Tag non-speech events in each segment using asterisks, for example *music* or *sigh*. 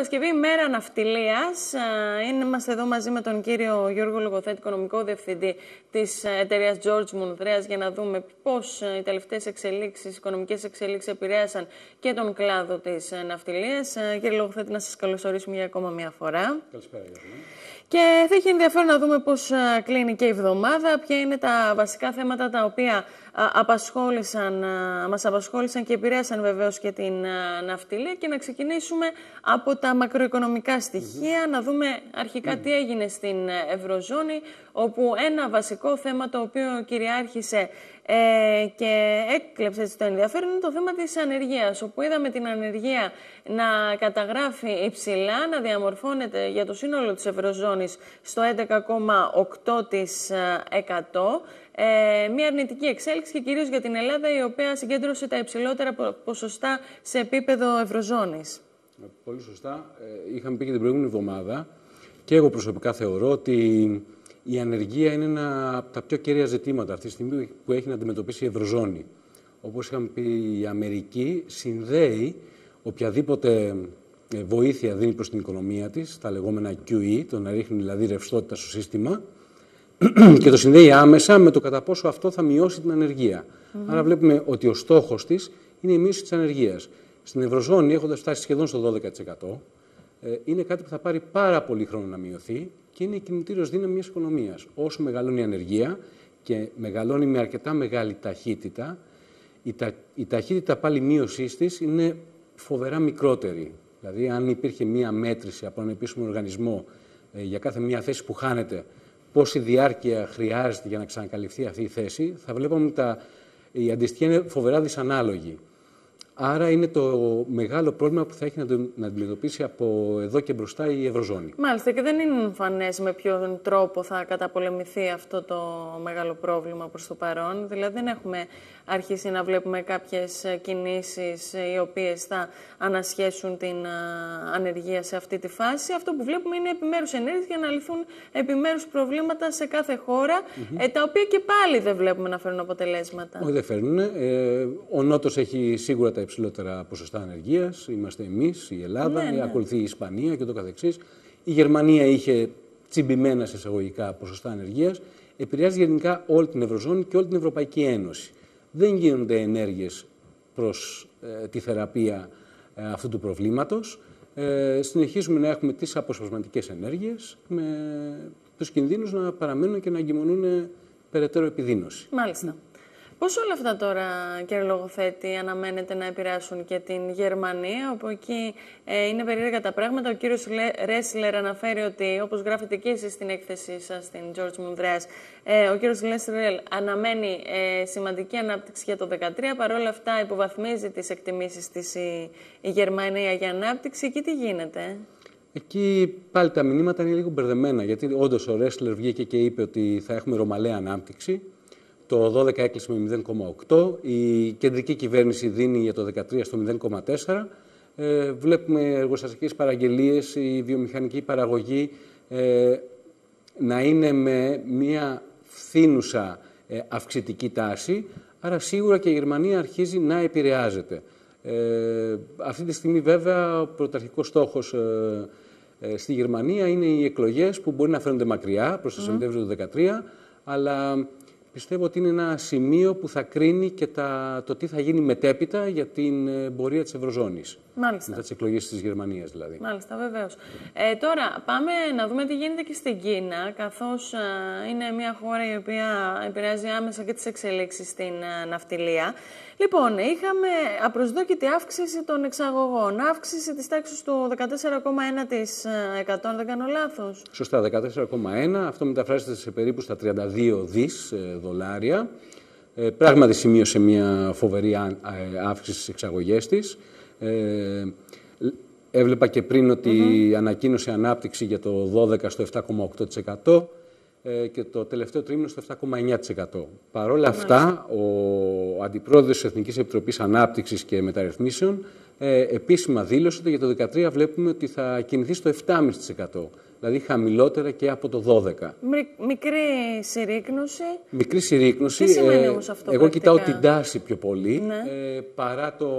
Παρασκευή, ημέρα ναυτιλίας. Ε, είμαστε εδώ μαζί με τον κύριο Γιώργο Λογοθέτη, οικονομικό διευθυντή της εταιρείας George Μουνδρέας, για να δούμε πώς ε, οι τελευταίες εξελίξεις, οικονομικές εξελίξεις επηρέασαν και τον κλάδο της ε, ναυτιλίας. Κύριε Λογοθέτη, να σας καλωσορίσουμε για ακόμα μια φορά. Καλησπέρα, και θα έχει ενδιαφέρον να δούμε πώς κλείνει και η εβδομάδα, ποια είναι τα βασικά θέματα τα οποία απασχόλησαν, μας απασχόλησαν και επηρέασαν βεβαίως και την ναυτιλία και να ξεκινήσουμε από τα μακροοικονομικά στοιχεία, να δούμε αρχικά τι έγινε στην ε, Ευρωζώνη, όπου ένα βασικό θέμα το οποίο κυριάρχησε ε, και έκλεψε το ενδιαφέρον είναι το θέμα της ανεργίας, όπου είδαμε την ανεργία να καταγράφει υψηλά, να διαμορφώνεται για το σύνολο της Ευρωζώνης στο 11,8%. Ε, μια αρνητική εξέλιξη και κυρίως για την Ελλάδα η οποία συγκέντρωσε τα υψηλότερα ποσοστά σε επίπεδο Ευρωζώνης. Ε, πολύ σωστά. Ε, είχαμε πει και την προηγούμενη εβδομάδα και εγώ προσωπικά θεωρώ ότι η ανεργία είναι ένα από τα πιο κυρία ζητήματα αυτή τη στιγμή που έχει να αντιμετωπίσει η Ευρωζώνη. Όπως είχαμε πει, η Αμερική συνδέει οποιαδήποτε ε, βοήθεια δίνει προς την οικονομία της, τα λεγόμενα QE, το να ρίχνει δηλαδή ρευστότητα στο σύστημα, *clears throat* και το συνδέει άμεσα με το κατά πόσο αυτό θα μειώσει την ανεργία. Mm Άρα βλέπουμε ότι ο στόχος της είναι η μείωση της ανεργίας. Στην Ευρωζώνη έχοντας φτάσει σχεδόν στο 12%, ε, είναι κάτι που θα πάρει πάρα πολύ χρόνο να μειωθεί και είναι η κινητήριος δύναμη μιας οικονομίας. Όσο μεγαλώνει η ανεργία και μεγαλώνει με αρκετά μεγάλη ταχύτητα, η, ταχύτητα πάλι μείωσής της είναι φοβερά μικρότερη. Δηλαδή, αν υπήρχε μία μέτρηση από έναν επίσημο οργανισμό ε, για κάθε μία θέση που χάνεται, πόση διάρκεια χρειάζεται για να ξανακαλυφθεί αυτή η θέση, θα βλέπαμε ότι η αντιστοιχεία είναι φοβερά δυσανάλογη. Άρα είναι το μεγάλο πρόβλημα που θα έχει να αντιμετωπίσει από εδώ και μπροστά η Ευρωζώνη. Μάλιστα και δεν είναι εμφανές με ποιον τρόπο θα καταπολεμηθεί αυτό το μεγάλο πρόβλημα προς το παρόν. Δηλαδή δεν έχουμε αρχίσει να βλέπουμε κάποιες κινήσεις οι οποίες θα ανασχέσουν την ανεργία σε αυτή τη φάση. Αυτό που βλέπουμε είναι επιμέρους ενέργειες για να λυθούν επιμέρους προβλήματα σε κάθε χώρα, mm τα οποία και πάλι δεν βλέπουμε να φέρουν αποτελέσματα. Όχι δεν φέρνουν. Ε, ο Νότος έχει σίγουρα τα υψηλότερα ποσοστά ανεργίας. Είμαστε εμείς, η Ελλάδα, ναι, ναι. ακολουθεί η Ισπανία και το καθεξής. Η Γερμανία είχε τσιμπημένα σε εισαγωγικά ποσοστά ανεργίας. Επηρεάζει γενικά όλη την Ευρωζώνη και όλη την Ευρωπαϊκή Ένωση. Δεν γίνονται ενέργειες προς ε, τη θεραπεία ε, αυτού του προβλήματος. Ε, συνεχίζουμε να έχουμε τις αποσπασματικές ενέργειες με τους κινδύνους να παραμένουν και να εγκυμονούν περαιτέρω επιδείνωση. Μάλιστα. Πώς όλα αυτά τώρα, κύριε Λογοθέτη, αναμένεται να επηρεάσουν και την Γερμανία, όπου εκεί ε, είναι περίεργα τα πράγματα. Ο κύριος Ρέσλερ αναφέρει ότι, όπως γράφετε και εσείς στην έκθεσή σας, στην George Μουνδρέας, ε, ο κύριος Ρέσλερ αναμένει ε, σημαντική ανάπτυξη για το 2013, παρόλα αυτά υποβαθμίζει τις εκτιμήσεις της η, η Γερμανία για ανάπτυξη. Εκεί τι γίνεται. Εκεί πάλι τα μηνύματα είναι λίγο μπερδεμένα, γιατί όντως ο Ρέσλερ βγήκε και είπε ότι θα έχουμε ρωμαλαία ανάπτυξη. Το 12 έκλεισε με 0,8. Η κεντρική κυβέρνηση δίνει για το 13 στο 0,4. Ε, βλέπουμε εργοστασιακές παραγγελίες, η βιομηχανική παραγωγή ε, να είναι με μια φθήνουσα ε, αυξητική τάση, άρα σίγουρα και η Γερμανία αρχίζει να επηρεάζεται. Ε, αυτή τη στιγμή βέβαια ο πρωταρχικός στόχος ε, ε στη Γερμανία είναι οι εκλογές που μπορεί να φαίνονται μακριά προς το mm. Σεπτέμβριο 2013, αλλά πιστεύω ότι είναι ένα σημείο που θα κρίνει και το τι θα γίνει μετέπειτα για την ε, πορεία της Ευρωζώνης. Μάλιστα. Μετά τις εκλογές της Γερμανίας δηλαδή. Μάλιστα, βεβαίως. Ε, τώρα πάμε να δούμε τι γίνεται και στην Κίνα, καθώς ε, είναι μια χώρα η οποία επηρεάζει άμεσα και τις εξελίξεις στην ε, ναυτιλία. Λοιπόν, είχαμε απροσδόκητη αύξηση των εξαγωγών, αύξηση της τάξης του 14,1% δεν κάνω λάθος. Σωστά, 14,1%. Αυτό μεταφράζεται σε περίπου στα 32 δις δολάρια. Ε, πράγματι σημείωσε μια φοβερή ε, αύξηση στις εξαγωγές της. Ε, έβλεπα και πριν ότι mm ανακοίνωσε ανάπτυξη για το 12 στο 7,8% και το τελευταίο τρίμηνο στο 7,9%. Παρ' όλα αυτά, ο Αντιπρόεδρος της Εθνικής Επιτροπής Ανάπτυξης και Μεταρρυθμίσεων επίσημα δήλωσε ότι για το 2013 βλέπουμε ότι θα κινηθεί στο 7,5% δηλαδή χαμηλότερα και από το 12. Μικρή συρρήκνωση. Μικρή συρρήκνωση. Τι σημαίνει ε, όμως αυτό Εγώ πρακτικά. κοιτάω την τάση πιο πολύ, ναι. ε, παρά το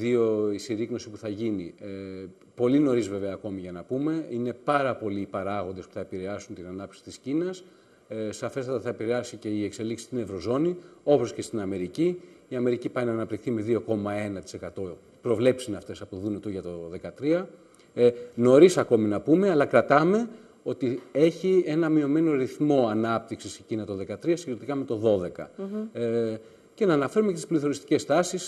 0,2 η συρρήκνωση που θα γίνει. Ε, πολύ νωρίς βέβαια ακόμη για να πούμε. Είναι πάρα πολλοί οι παράγοντες που θα επηρεάσουν την ανάπτυξη της Κίνας. Ε, σαφέστατα θα επηρεάσει και η εξελίξη στην Ευρωζώνη, όπως και στην Αμερική. Η Αμερική πάει να αναπτυχθεί με 2,1%. Προβλέψεις είναι αυτές από το για το 2013. Ε, Νωρίς ακόμη να πούμε, αλλά κρατάμε ότι έχει ένα μειωμένο ρυθμό ανάπτυξης εκείνα το 2013 συγκριτικά με το 2012. Ε, και να αναφέρουμε και τις πληθωριστικές τάσεις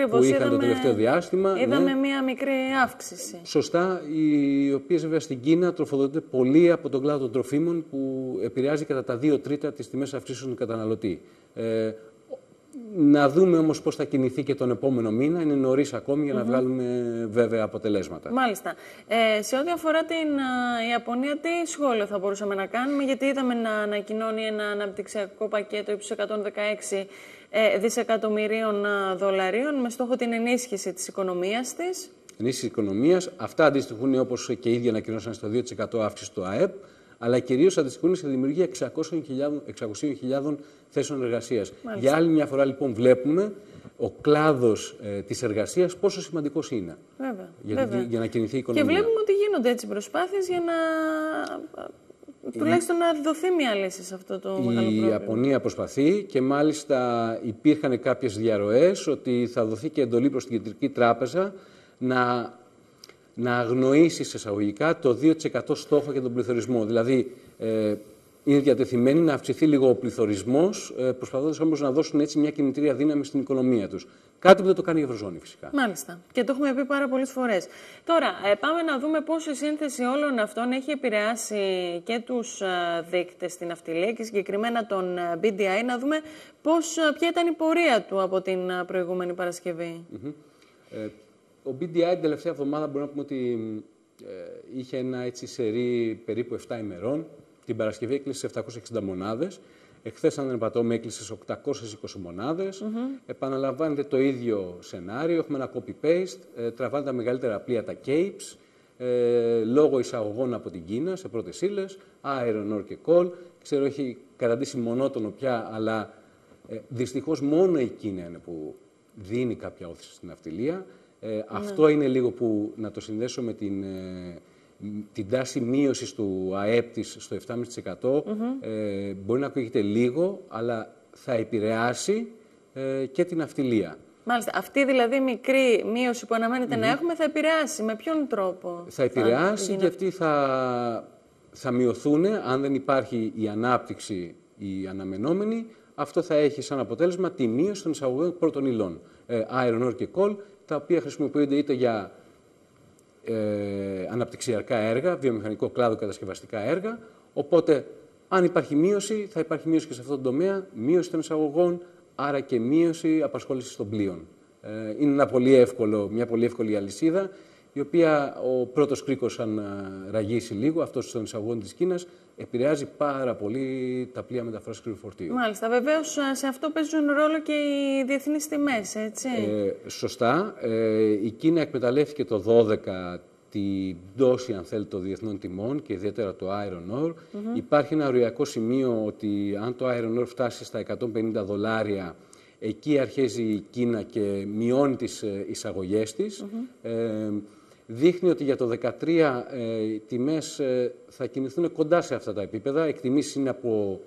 ε, που είχαν το τελευταίο διάστημα. Ναι. Είδαμε μία μικρή αύξηση. Σωστά, οι οποίες βέβαια στην Κίνα τροφοδοτούνται πολύ από τον κλάδο των τροφίμων που επηρεάζει κατά τα δύο τρίτα τις τιμές αυξήσεων του καταναλωτή. Ε, να δούμε όμως πώς θα κινηθεί και τον επόμενο μήνα. Είναι νωρίς ακόμη για να βγάλουμε βέβαια αποτελέσματα. Μάλιστα. Ε, σε ό,τι αφορά την ε, Ιαπωνία, τι σχόλιο θα μπορούσαμε να κάνουμε, γιατί είδαμε να ανακοινώνει ένα αναπτυξιακό πακέτο ύψους 116 ε, δισεκατομμυρίων ε, δολαρίων με στόχο την ενίσχυση της οικονομίας της. Ενίσχυση της οικονομίας. Αυτά αντιστοιχούν όπως και οι ίδιοι ανακοινώσαν στο 2% αύξηση του ΑΕΠ αλλά κυρίως αντιστοιχούν σε δημιουργία 600.000 600.000 θέσεων εργασίας. Για άλλη μια φορά, λοιπόν, βλέπουμε ο κλάδος ε, της εργασίας πόσο σημαντικός είναι. Βέβαια. Για, να κινηθεί η οικονομία. Και βλέπουμε ότι γίνονται έτσι προσπάθειες για να ε, τουλάχιστον να δοθεί μια λύση σε αυτό το μεγάλο πρόβλημα. Η Ιαπωνία προσπαθεί και μάλιστα υπήρχαν κάποιες διαρροές ότι θα δοθεί και εντολή προς την Κεντρική Τράπεζα να να αγνοήσει εισαγωγικά το 2% στόχο για τον πληθωρισμό. Δηλαδή, ε, είναι διατεθειμένοι να αυξηθεί λίγο ο πληθωρισμός, ε, προσπαθώντας όμως να δώσουν έτσι μια κινητήρια δύναμη στην οικονομία τους. Κάτι που δεν το κάνει η Ευρωζώνη φυσικά. Μάλιστα. Και το έχουμε πει πάρα πολλές φορές. Τώρα, ε, πάμε να δούμε πώ η σύνθεση όλων αυτών έχει επηρεάσει και τους ε, δείκτες στην αυτιλία και συγκεκριμένα τον BDI. Να δούμε πώς, ποια ήταν η πορεία του από την προηγούμενη Παρασκευή ο BDI την τελευταία εβδομάδα μπορούμε να πούμε ότι ε, είχε ένα έτσι περίπου 7 ημερών. Την Παρασκευή έκλεισε 760 μονάδες. Εχθές, αν δεν με έκλεισε 820 μοναδες Επαναλαμβάνεται το ίδιο σενάριο. Έχουμε ένα copy-paste. Ε, τραβάνε τα μεγαλύτερα πλοία, τα capes. Ε, λόγω εισαγωγών από την Κίνα σε πρώτες ύλες, iron ore και coal. Ξέρω, έχει καταντήσει μονότονο πια, αλλά ε, δυστυχώς μόνο η Κίνα είναι που δίνει κάποια όθηση στην αυτιλία. Ε, ναι. αυτό είναι λίγο που να το συνδέσω με την, ε, την τάση μείωσης του ΑΕΠ της στο 7,5%. ε, μπορεί να ακούγεται λίγο, αλλά θα επηρεάσει ε, και την αυτιλία. Μάλιστα. Αυτή δηλαδή μικρή μείωση που αναμένεται να έχουμε θα επηρεάσει. Με ποιον τρόπο θα επηρεάσει θα... γιατί θα, θα μειωθούν αν δεν υπάρχει η ανάπτυξη η αναμενόμενη, αυτό θα έχει σαν αποτέλεσμα τη μείωση των εισαγωγών πρώτων υλών. Ε, iron ore και coal, τα οποία χρησιμοποιούνται είτε για ε, αναπτυξιακά έργα, βιομηχανικό κλάδο, κατασκευαστικά έργα. Οπότε, αν υπάρχει μείωση, θα υπάρχει μείωση και σε αυτόν τον τομέα, μείωση των εισαγωγών, άρα και μείωση απασχόλησης των πλοίων. Ε, είναι ένα μια πολύ εύκολη αλυσίδα η οποία ο πρώτος κρίκος, αν ε, ραγίσει λίγο, αυτός των εισαγωγών της Κίνας, επηρεάζει πάρα πολύ τα πλοία μεταφοράς κρυοφορτίου. Μάλιστα, Βεβαίως ε, σε αυτό παίζουν ρόλο και οι διεθνείς τιμές. έτσι. Ε, σωστά. Ε, η Κίνα εκμεταλλεύτηκε το 12 την πτώση, αν θέλει, των διεθνών τιμών και ιδιαίτερα το iron ore. Mm -hmm. Υπάρχει ένα οριακό σημείο ότι αν το iron ore φτάσει στα 150 δολάρια, εκεί αρχίζει η Κίνα και μειώνει τις ε, εισαγωγές της. Mm -hmm δείχνει ότι για το 2013 ε, οι τιμές ε, θα κινηθούν κοντά σε αυτά τα επίπεδα. Εκτιμήσεις είναι από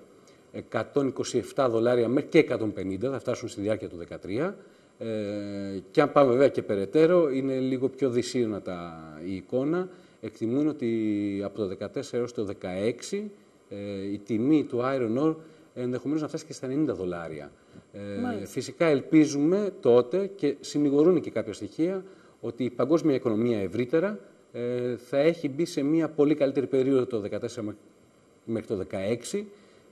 127 δολάρια μέχρι και 150, θα φτάσουν στη διάρκεια του 2013. Ε, και αν πάμε βέβαια και περαιτέρω, είναι λίγο πιο δυσύρνατα η εικόνα. Εκτιμούν ότι από το 2014 έως το 2016 ε, η τιμή του iron ore ενδεχομένως να φτάσει και στα 90 δολάρια. Ε, φυσικά ελπίζουμε τότε και συνηγορούν και κάποια στοιχεία ότι η παγκόσμια οικονομία ευρύτερα ε, θα έχει μπει σε μια πολύ καλύτερη περίοδο το 2014 μέχρι το 2016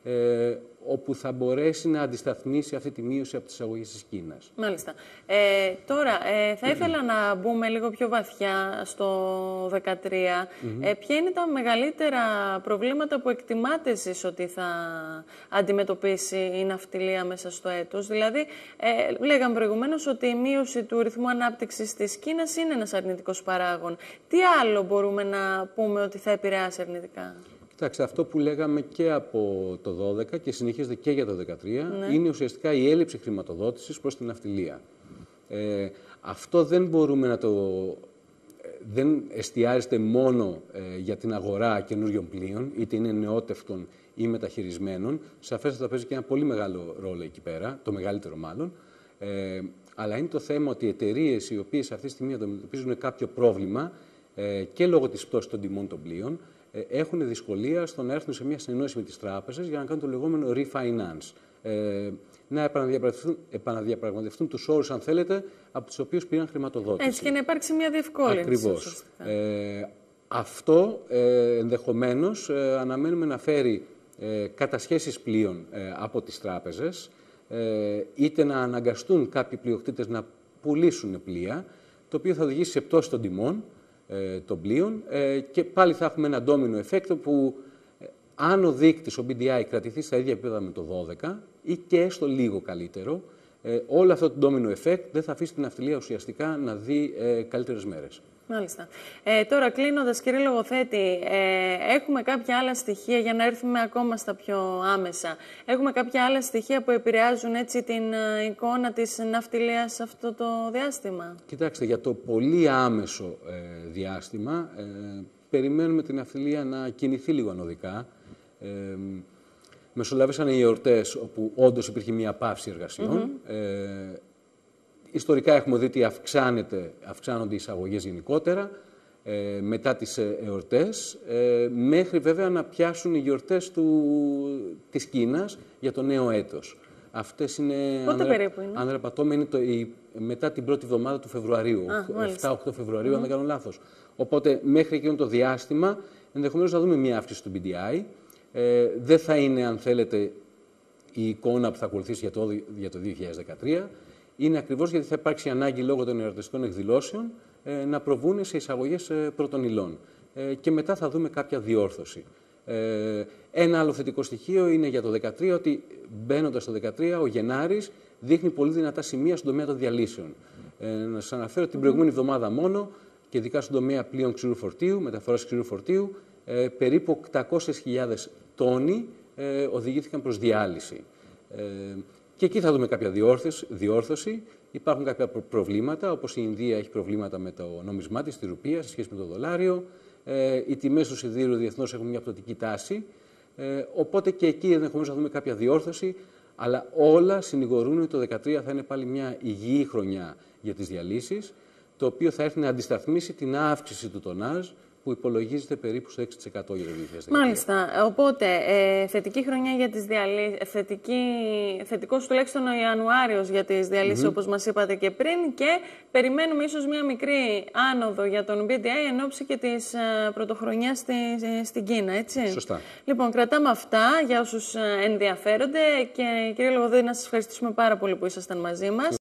ε, όπου θα μπορέσει να αντισταθμίσει αυτή τη μείωση από τις αγωγές της Κίνας. Μάλιστα. Ε, τώρα, ε, θα ήθελα να μπούμε λίγο πιο βαθιά στο 2013. ε, ποια είναι τα μεγαλύτερα προβλήματα που εκτιμάτε εσείς ότι θα αντιμετωπίσει η ναυτιλία μέσα στο έτος. Δηλαδή, ε, λέγαμε προηγουμένως ότι η μείωση του ρυθμού ανάπτυξης της Κίνας είναι ένας αρνητικός παράγων. Τι άλλο μπορούμε να πούμε ότι θα επηρεάσει αρνητικά. Εντάξει, αυτό που λέγαμε και από το 12 και συνεχίζεται και για το 2013 ναι. είναι ουσιαστικά η έλλειψη χρηματοδότησης προς την ναυτιλία. Ε, αυτό δεν μπορούμε να το... Ε, δεν εστιάζεται μόνο ε, για την αγορά καινούριων πλοίων, είτε είναι νεότευτων ή μεταχειρισμένων. Σαφέστατα παίζει και ένα πολύ μεγάλο ρόλο εκεί πέρα, το μεγαλύτερο μάλλον. Ε, αλλά είναι το θέμα ότι οι εταιρείες οι οποίες αυτή τη στιγμή αντιμετωπίζουν κάποιο πρόβλημα ε, και λόγω της πτώσης των τιμών των πλοίων ε, έχουν δυσκολία στο να έρθουν σε μια συνεννόηση με τις τράπεζες για να κάνουν το λεγόμενο refinance. Ε, να επαναδιαπραγματευτούν, επαναδιαπραγματευτούν τους όρους, αν θέλετε, από τους οποίους πήραν χρηματοδότηση. Έτσι και να υπάρξει μια διευκόλυνση. Ακριβώς. Ε, αυτό ε, ενδεχομένως αναμένουμε να φέρει ε, κατασχέσεις πλοίων από τις τράπεζες, είτε να αναγκαστούν κάποιοι πλειοκτήτες να πουλήσουν πλοία, το οποίο θα οδηγήσει σε πτώση των τιμών, ε, των ε, και πάλι θα έχουμε ένα ντόμινο effect που ε, αν ο δείκτης, ο BDI, κρατηθεί στα ίδια επίπεδα με το 12 ή και έστω λίγο καλύτερο, ε, όλο αυτό το ντόμινο effect δεν θα αφήσει την αυτιλία ουσιαστικά να δει καλύτερες μέρες. Μάλιστα. Ε, τώρα κλείνοντας, κύριε Λογοθέτη, ε, έχουμε κάποια άλλα στοιχεία για να έρθουμε ακόμα στα πιο άμεσα. Έχουμε κάποια άλλα στοιχεία που επηρεάζουν έτσι την ε, εικόνα της ναυτιλίας σε αυτό το διάστημα. Κοιτάξτε, για το πολύ άμεσο διάστημα περιμένουμε την ναυτιλία να κινηθεί λίγο ανωδικά. Μεσολάβησαν οι εορτές, όπου όντως υπήρχε μια παύση εργασιών ιστορικά έχουμε δει ότι αυξάνεται, αυξάνονται οι εισαγωγές γενικότερα ε, μετά τις ε, εορτές, ε, μέχρι βέβαια να πιάσουν οι γιορτές του, της Κίνας για το νέο έτος. Αυτές είναι, Πότε είναι. το, μετά την πρώτη εβδομάδα του Φεβρουαρίου, 7-8 Φεβρουαρίου, αν δεν κάνω λάθος. Οπότε μέχρι εκείνο το διάστημα ενδεχομένως να δούμε μια αύξηση του BDI. δεν θα είναι, αν θέλετε, η εικόνα που θα ακολουθήσει για το, για το 2013 είναι ακριβώς γιατί θα υπάρξει ανάγκη λόγω των εορταστικών εκδηλώσεων ε, να προβούν σε εισαγωγές ε, πρώτων υλών. Ε, και μετά θα δούμε κάποια διόρθωση. Ένα άλλο θετικό στοιχείο είναι για το 2013 ότι μπαίνοντας το 2013 ο Γενάρης δείχνει πολύ δυνατά σημεία στον τομέα των διαλύσεων. Να σας αναφέρω την προηγούμενη εβδομάδα μόνο και ειδικά στον τομέα πλοίων ξηρού φορτίου, μεταφοράς ξηρού φορτίου, περίπου 800.000 τόνοι οδηγήθηκαν προς διάλυση. Και εκεί θα δούμε κάποια διόρθωση. Υπάρχουν κάποια προβλήματα, όπως η Ινδία έχει προβλήματα με το νόμισμά της, τη ρουπία, σε σχέση με το δολάριο. Ε, οι τιμές του σιδήρου διεθνώς έχουν μια πτωτική τάση. Ε, οπότε και εκεί ενδεχομένως θα δούμε κάποια διόρθωση. Αλλά όλα συνηγορούν ότι το 2013 θα είναι πάλι μια υγιή χρονιά για τις διαλύσεις, το οποίο θα έρθει να αντισταθμίσει την αύξηση του τονάζ, που υπολογίζεται περίπου στο 6% για το 2019. Μάλιστα. Οπότε, ε, θετική χρονιά για τις διαλύσεις, θετική, θετικός τουλάχιστον ο Ιανουάριος για τις διαλύσεις mm -hmm. όπως μας είπατε και πριν και περιμένουμε ίσως μια μικρή άνοδο για τον BDI εν ώψη και της ε, πρωτοχρονιάς στη, ε, στην Κίνα, έτσι. Σωστά. Λοιπόν, κρατάμε αυτά για όσους ε, ενδιαφέρονται και κύριε Λογοδόη να σας ευχαριστήσουμε πάρα πολύ που ήσασταν μαζί μας.